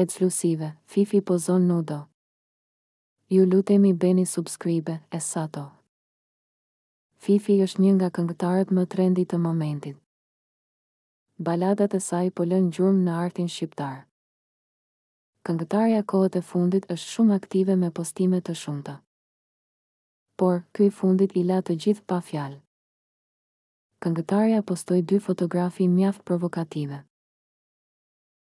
edflusive, Fifi pozon nudo. Ju lutemi beni subscribe, e sato. Fifi është një nga këngëtarët më trendit të momentit. Baladat e saj po lënë gjurmë në artin shqiptar. Këngëtarja kohët e fundit është shumë aktive me postime të shumëta. Por, këj fundit i la të gjithë pa fjalë. Këngëtarja postoj dy fotografi mjaft provokative.